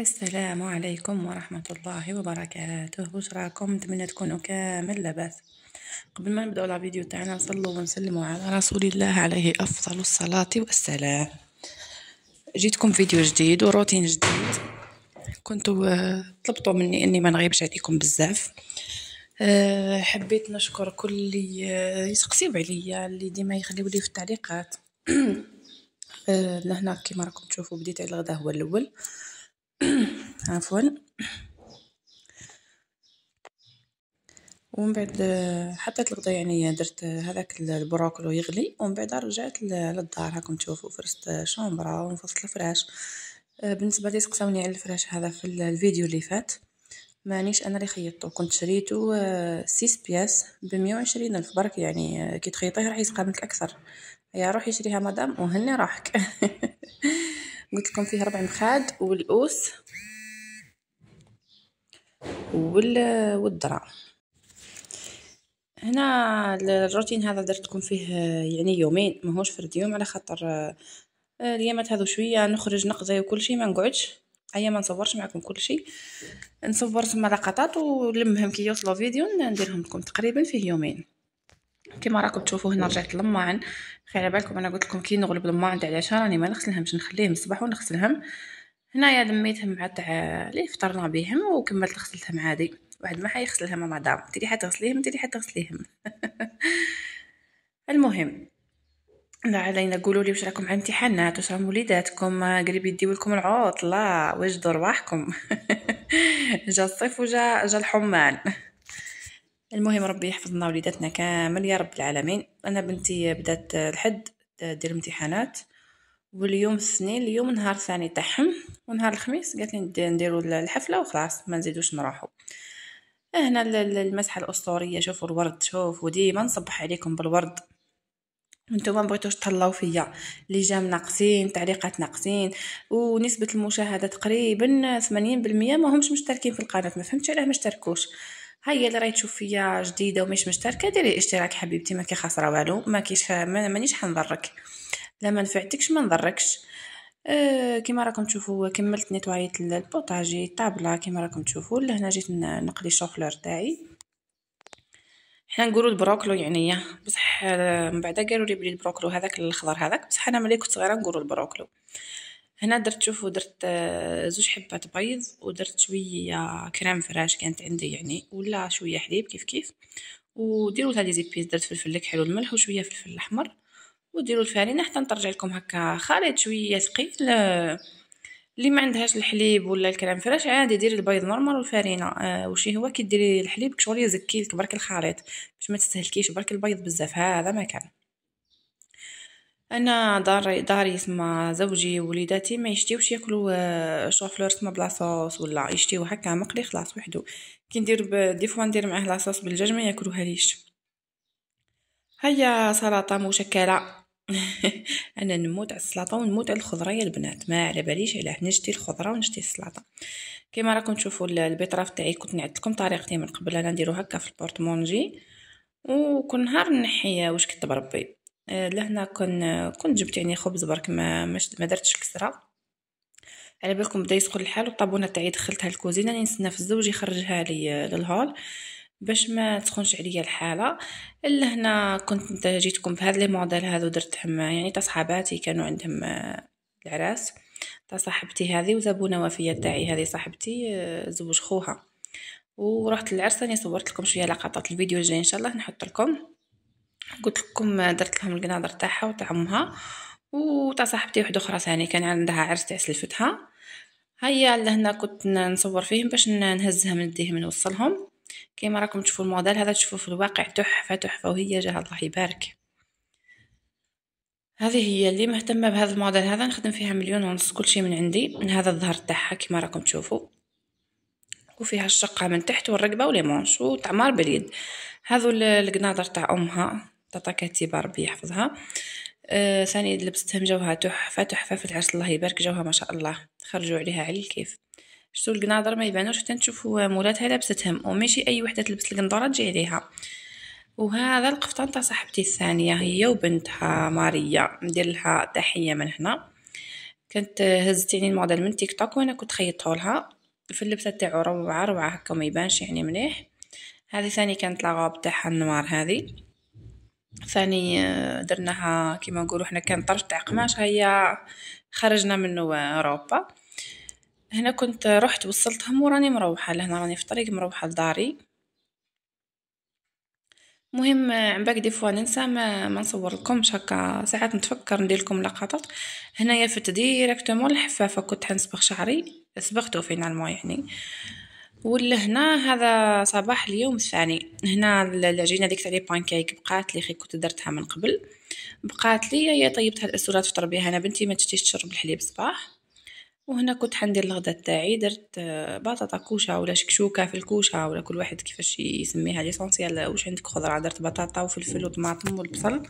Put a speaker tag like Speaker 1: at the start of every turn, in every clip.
Speaker 1: السلام عليكم ورحمة الله وبركاته وش راكم نتمنى تكونوا كامل لاباس قبل ما نبداو الفيديو تاعنا نصلوا ونسلموا على رسول الله عليه افضل الصلاه والسلام جيتكم فيديو جديد وروتين جديد كنت آه، طلبتوا مني اني ما نغيبش عليكم بزاف آه، حبيت نشكر كل اللي آه، يسقسيو عليا اللي ديما يخليوا لي في التعليقات لهنا كيما راكم تشوفوا بديت على الغدا هو الاول عفوا ومن بعد حطيت الغدا يعني درت هذاك البروكلو يغلي ومن بعد رجعت للدار هاكم تشوفوا فرست شومبرا ونفصل الفراش أه، بالنسبه لي سقساوني على الفراش هذا في الفيديو اللي فات مانيش انا اللي خيطته كنت شريته 6 أه، بياس ب 120 الف برك يعني أه، كي تخيطيه راح يسقى اكثر يا روحي شريها مدام وهني راحك قلت لكم فيه ربع مخاد والاوس وال والذرة هنا الروتين هذا درتكم فيه يعني يومين ماهوش فرد يوم على خاطر آه، اليامات هذو شويه نخرج نقضي وكل شيء ما نقعدش ايا ما نصورش معكم كل شيء نصور تما لقطات ولمهم كي يوصلوا فيديو نديرهم لكم تقريبا فيه يومين كما راكم تشوفوا هنا رجعت للماعن خير بالكم انا قلت لكم كي نغلب الماعن تاع العشاء راني ما نغسلهمش نخليهم الصباح ونغسلهم هنايا لميتهم مع تاع اللي فطرنا بهم وكملت غسلتهم عادي واحد ما حيغسلهم مدام تيري حتغسليهم تيري حتغسليهم المهم لا علينا قولوا لي واش راكم على امتحانات واش راهم وليداتكم قريب يديو لكم العوط لا وجدوا رواحكم جا الصيف وجا جا الحمان المهم ربي يحفظنا وليداتنا كامل يا رب العالمين انا بنتي بدات الحد دير امتحانات واليوم السنين اليوم نهار ثاني تاعهم ونهار الخميس قالت لي نديرو الحفله وخلاص ما نزيدوش نروحو اه، هنا المسحه الاسطوريه شوفوا الورد شوفوا ديما نصبح عليكم بالورد نتوما بغيتوش تهلاو فيا لي جام ناقصين تعليقات ناقصين ونسبه المشاهده تقريبا 80% ما همش مشتركين في القناه ما فهمتش علاه ما اشتركوش هيا اللي راهي تشوف فيا جديده ومش مشتركه ديري اشتراك حبيبتي ما كيخسر والو ما كيش مانيش حنضرك لا ما نفعتكش ما نضركش آه، كما راكم تشوفوا كملت نيتوايت البوطاجي الطابله كما راكم تشوفوا لهنا جيت نقلي الشوفلور تاعي حنا نقولوا البروكلو يعني بصح آه، من بعد قالوا لي بلي البروكلو هذاك الاخضر هذاك بصح انا ملي كنت صغيره نقولوا البروكلو هنا درت شوفوا درت آه، زوج حبات بيض ودرت شويه كريم فراش كانت عندي يعني ولا شويه حليب كيف كيف وديروا هذه زيبيس درت فلفل حلو الملح وشويه فلفل احمر وديروا الفرينه حتى نترجع لكم هكا خليط شويه ثقيل اللي ما عندهاش الحليب ولا الكريم فراش عادي ديري البيض نورمال والفرينه آه وشي هو كي ديري الحليب كشغل يزكي لك برك الخليط باش ما تستهلكيش برك البيض بزاف هذا ما كان انا داري داري اسمها زوجي ووليداتي ما يشتيوش ياكلوا آه، شوفلور اسمها بلا صوص ولا يشتيو هكا مقلي خلاص وحدو كي ندير دي فوا ندير معاه لاصوص بالدجاج ما ياكلوهاليش هيا سلطه مشكله انا نموت على السلطه ونموت على الخضره يا البنات ما على باليش علاه نشتي الخضره ونشتي السلطه كما راكم تشوفوا البيطراف تاعي كنت نعد لكم طريقتي من قبل انا نديرو هكا في البورتمونجي وكل نهار نحي واش كتب ربي آه، لهنا كن كنت جبت يعني خبز برك ما ما درتش كسره على بالكم بدا يسخن الحال والطابونه تاعي دخلتها الكوزينه نستنى في الزوج يخرجها لي آه، للهول باش ما تخونش عليا الحاله لهنا كنت جيتكم بهاد لي موديل هادو درتهم يعني تاع صحاباتي كانوا عندهم آه، العراس تاع صاحبتي هذه وزبونه وفيه تاعي هذه صاحبتي آه، زوج خوها ورحت للعرس راني صورت لكم شويه لقطات الفيديو الجاي ان شاء الله نحط لكم قلت لكم آه، درت لهم القنادر تاعها وتاع امها وتاع صاحبتي وحده اخرى ثاني كان عندها عرس تاع سلفتها هيا لهنا كنت نصور فيهم باش نهزهم نديهم نوصلهم كيما راكم تشوفوا الموديل هذا تشوفوا في الواقع تحفه تحفه وهي جاها الله يبارك هذه هي اللي مهتمه بهذا الموديل هذا نخدم فيها مليون ونص كل شيء من عندي من هذا الظهر تاعها كيما راكم تشوفوا وفيها الشقه من تحت والرقبه وليمونش وتعمار باليد هذو القناطر تاع امها تاتا كاتيبه ربي يحفظها آه لبستهم جوها تحفه تحفه في العرس الله يبارك جوها ما شاء الله خرجوا عليها على الكيف شتو القناظر ما يبانوش حتى نشوفوا مولاتها لابستهم وماشي اي وحده تلبس القنظره تجي عليها وهذا القفطان تاع صاحبتي الثانيه هي وبنتها ماريا ندير لها تحيه من هنا كانت يعني الموديل من تيك توك وانا كنت خيطته لها في اللبسه تاعو روعه روعه هكا ما يبانش يعني مليح هذه ثاني كانت لاغوب تاعها النوار هذه ثاني آه، درناها كيما نقولوا حنا كان طرف تاع قماش هي خرجنا منه اوروبا هنا كنت رحت وصلتهم وراني مروحة لهنا راني في طريق مروحة لداري مهم عم باك دي فوا ننسى ما, ما نصور لكم هكا ساعات نتفكر ندير لكم لقطات هنايا فت مول الحفافه كنت حنصبغ شعري صبغته فينالمون يعني ولا هنا هذا صباح اليوم الثاني هنا العجينه ديك تاع لي بانكيك بقات لي كنت درتها من قبل بقات لي هي طيبتها الاسورات في بها انا بنتي ما تشتيش تشرب الحليب صباح وهنا كنت حندير الغدا تاعي درت آه، بطاطا كوشه ولا شكشوكه في الكوشه ولا كل واحد كيفاش يسميها ليسونسيال واش عندك خضره درت بطاطا وفلفل وطماطم والبصل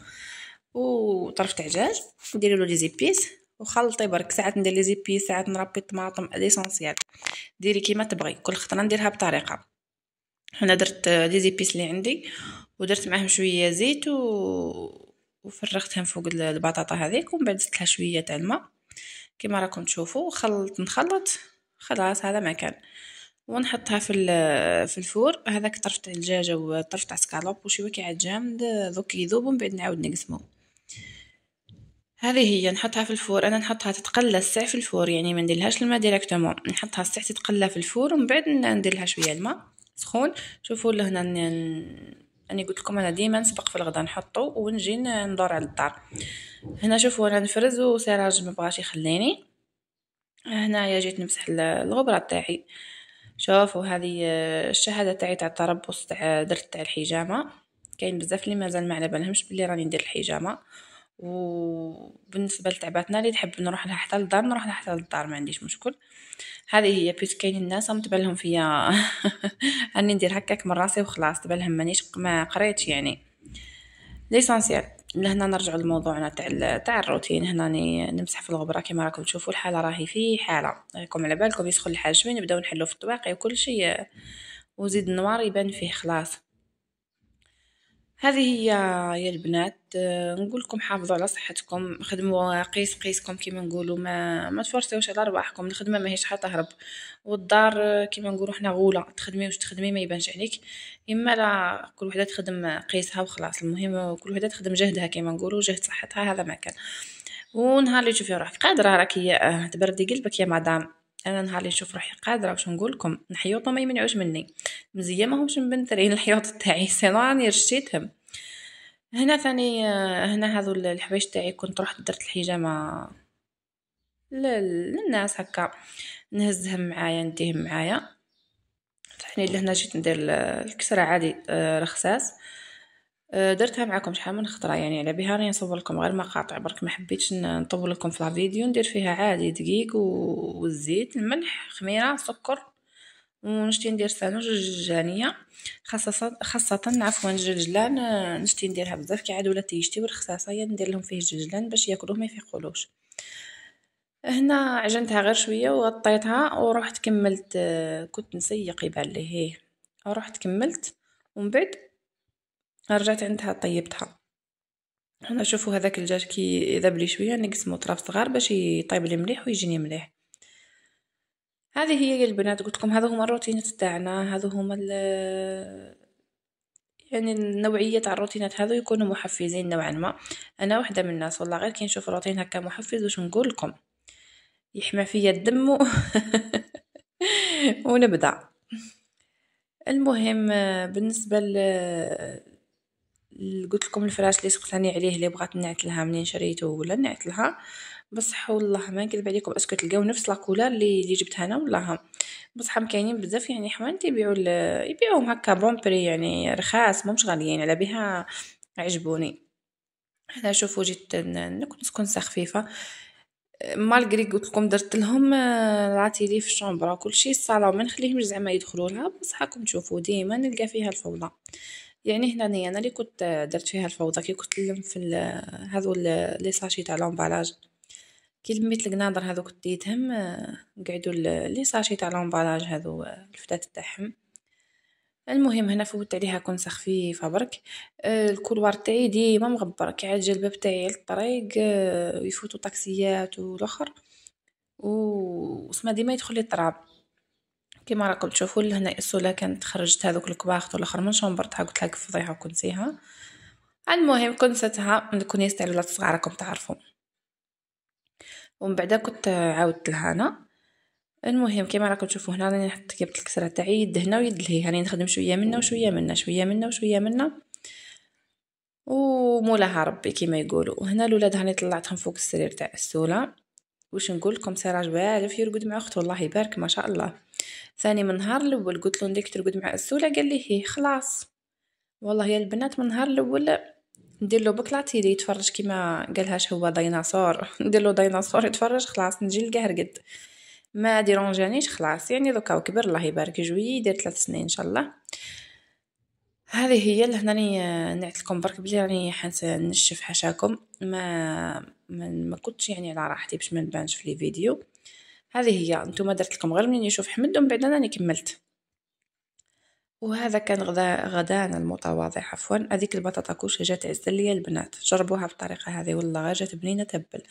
Speaker 1: وطرف دجاج وديري له لي زيبيس وخلطي برك ساعات ندير لي زيبيس ساعات نربي الطماطم ليسونسيال ديري كيما تبغي كل خطره نديرها بطريقه هنا درت آه، لي زيبيس اللي عندي ودرت معاهم شويه زيت و... وفرغتهم فوق البطاطا هذيك ومن بعد زدت لها شويه تاع الماء كما راكم تشوفوا خلط نخلط خلاص هذا ما كان ونحطها في في الفور هذاك طرف تاع الدجاجه وطرف تاع سكالوب وشي وكيع جامد دوك يذوب ومن بعد نعاود نقسمو هذه هي نحطها في الفور انا نحطها تتقلى الساع في الفور يعني ما نديرلهاش الماء ديريكتومون نحطها الساع تتقلى في الفور ومن بعد ندير لها شويه الماء سخون شوفوا لهنا انا قلت لكم انا ديما نسبق في الغدا نحطو ونجي ندور على الدار هنا شوفوا انا نفرز وسراج ما بغاش يخليني هنايا جيت نمسح الغبره تاعي شوفوا هذه آه، الشهاده تاعي تاع التربص تاع آه، درت تاع الحجامه كاين بزاف اللي مازال ما على بالهمش بلي راني ندير الحجامه وبالنسبه لتعباتنا اللي تحب نروح لها حتى للدار نروح لها حتى للدار ما عنديش مشكل هذه هي بيس كاين الناس هم تبالهم فيا اني ندير هكاك من راسي وخلاص لهم مانيش ما قريتش يعني ليسونسيال لهنا نرجعوا لموضوعنا تاع تاع الروتين هنا نمسح في الغبره كما راكم تشوفوا الحاله راهي في حاله راكم على بالكم يسخن الحاجبين نبداو نحلو في الطواقي وكل شيء وزيد النوار يبان فيه خلاص هذه هي يا البنات آه، نقول لكم حافظوا على صحتكم خدموا قيس قيسكم كيما نقولوا ما ما تفرسوش على رواحكم الخدمه ماهيش حتى تهرب والدار آه، كيما نقولوا حنا غوله تخدمي واش تخدمي ما يبانش عليك اما لا كل وحده تخدم قيسها وخلاص المهم كل وحده تخدم جهدها كيما نقولوا جهد صحتها هذا ما كان ونهار اللي تشوفي روحك قادره راكي آه، تبردي قلبك يا مدام انا نهار اللي نشوف روحي قادره واش نقول لكم نحيوطهم ما يمنعوش مني مزيه ما همش مبنترين الحيوط تاعي سينو راني رشيتهم هنا ثاني آه، هنا هذو الحوايج تاعي كنت رحت درت الحجامه للناس هكا نهزهم معايا نديهم معايا ثاني لهنا جيت ندير الكسره عادي آه، رخصاص أه، درتها معكم شحال من خطره يعني على بها راني نصور لكم غير مقاطع برك ما حبيتش نطول لكم في الفيديو ندير فيها عادي دقيق والزيت الملح خميره سكر ونشتي ندير سانو الجانيه خاصه خاصه عفوا الجلجلان آه، نشتي نديرها بزاف عاد ولا تيشتي والخساسه هي ندير لهم فيه الجلجلان باش ياكلوه ما يفيقولوش هنا عجنتها غير شويه وغطيتها ورحت كملت آه، كنت نسيق يبان لي هي رحت كملت ومن بعد رجعت عندها طيبتها هنا شوفوا هذاك الدجاج كي ذاب لي شويه نقسمو طراف صغار باش يطيب لي مليح ويجيني مليح هذه هي يا البنات قلت لكم هذو هما الروتينات تاعنا هذو هما يعني النوعية تاع الروتينات هذو يكونوا محفزين نوعا ما انا واحده من الناس والله غير كي نشوف روتين هكا محفز واش نقول لكم يحمى فيا الدم و... ونبدا المهم بالنسبه ل قلت لكم الفراش اللي سقساني عليه اللي بغات نعتلها منين شريته ولا نعتلها بصح والله ما نكذب عليكم اسكو تلقاو نفس لاكولار اللي اللي جبتها انا والله بصح كاينين بزاف يعني حوانت تبيعوا يبيعوهم هكا بون بري يعني رخاص مش غاليين على بها عجبوني هنا شوفوا جيت نكون كنسه خفيفه مالغري قلت لكم درت لهم آه، لي في الشومبرا كلشي الصالون ما نخليهمش زعما يدخلوا لها بصح راكم تشوفوا ديما نلقى فيها الفوضى يعني هنا انا اللي كنت درت فيها الفوضى كي كنت نلم في هذو لي ساشي تاع لومبالاج كي لميت القناضر هذوك ديتهم قعدوا لي ساشي تاع لومبالاج هذو الفتات تاعهم المهم هنا فوت عليها كنسة خفيفه برك آه، الكولوار تاعي ديما مغبر كي عاد جا الباب تاعي للطريق آه، يفوتوا طاكسيات والاخر وسما ديما يدخل لي التراب كيما راكم تشوفوا لهنا السوله كانت خرجت هذوك الكباخت والاخر من شنبرتها قلت لك فضيحه وكنسيها المهم كنستها الكنيس تاع الولاد الصغار راكم تعرفوا ومن بعد كنت عاودت لها انا المهم كيما راكم تشوفوا هنا راني نحط جبت الكسره تاعي يد هنا ويد لهي راني نخدم شويه منا وشويه منا شويه منا وشويه منا ومولاها ربي كيما يقولوا وهنا الولاد هاني طلعتهم فوق السرير تاع السوله واش نقول لكم سراج بالف يرقد مع اخته والله يبارك ما شاء الله ثاني من نهار الاول قلت له نديك ترقد مع السوله قال لي هي خلاص والله يا البنات من نهار الاول ندير له بكلاطي اللي يتفرج كيما قالهاش هو ديناصور ندير له ديناصور يتفرج خلاص نجي نلقاه رقد ما ديرونجانيش خلاص يعني دوكا كبر الله يبارك جوي يدير ثلاث سنين ان شاء الله هذه هي اللي هنا آه، نعت لكم برك بلي راني حنت نشف حشاكم ما ما كنتش يعني على راحتي باش ما نبانش في لي فيديو هذه هي نتوما درت لكم غير منين يشوف حمد ومن بعد انا كملت وهذا كان غدا غدانا المتواضع عفوا هذيك البطاطا كوشه جات عزة ليا البنات جربوها بالطريقه هذه والله غا جات بنينه تبل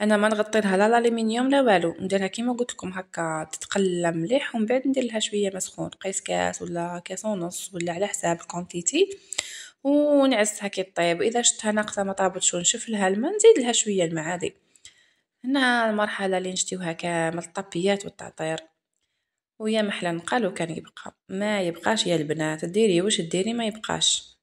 Speaker 1: انا ما نغطي لها لا لالومنيوم لا والو نديرها كيما قلت لكم هكا تتقلى مليح ومن بعد ندير لها شويه مسخون قيس كاس ولا كاس ونص ولا على حساب الكونتيتي ونعسها كي طيب اذا شتها ناقصه ما طابتش ونشف لها الماء نزيد لها شويه الماء عادي هنا المرحلة اللي نشتيوها كامل الطبيات والتعطير ويا محلا نقالو كان يبقى ما يبقاش يا البنات ديري واش ديري ما يبقاش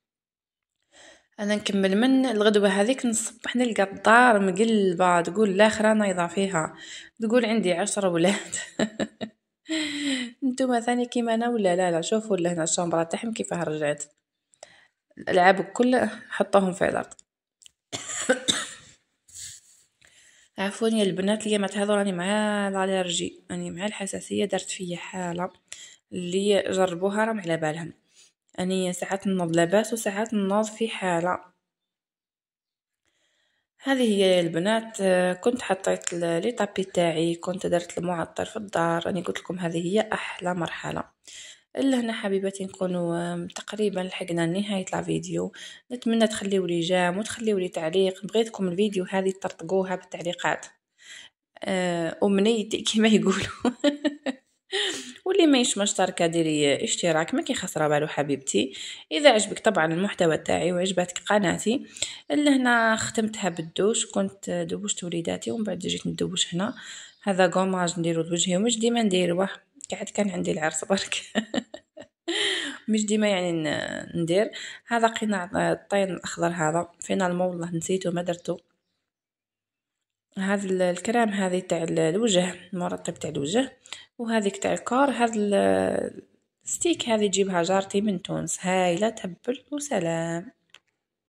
Speaker 1: انا نكمل من الغدوه هذيك نصبح نلقى الدار مقلبه تقول لاخره نايضه فيها تقول عندي عشرة ولاد نتوما ثاني كيما انا ولا لا لا شوفوا لهنا الشومبرا تاعهم كيفاه رجعت الالعاب كلها حطوهم في الارض عفوا يا البنات اللي ما تهضروا راني مع الالرجي راني مع الحساسيه دارت فيا حاله اللي جربوها راهم على بالهم اني ساعات نوض لاباس وساعات نوض في حاله هذه هي البنات كنت حطيت لي تابي تاعي كنت درت المعطر في الدار راني قلت لكم هذه هي احلى مرحله هنا حبيباتي نكونوا تقريبا لحقنا لنهايه الفيديو نتمنى تخليوا لي جام وتخليوا لي تعليق بغيتكم الفيديو هذه ترتقوها بالتعليقات امنيتي آه، كما يقولوا واللي ما يش مشتركه ديري اشتراك ما كيخسر بالو حبيبتي اذا عجبك طبعا المحتوى تاعي وعجبتك قناتي هنا ختمتها بالدوش كنت دوشت وليداتي ومن بعد جيت ندوش هنا هذا قوماج نديرو لوجهي ومش ديما نديروه قعد كان عندي العرس برك مش ديما يعني ندير هذا قناع الطين الاخضر هذا فينالمون والله نسيته ما درتو هذا الكرام هذه تاع الوجه المرطب تاع الوجه وهذيك تاع الكار هذا الستيك هذه تجيبها جارتي من تونس هايله تهبل وسلام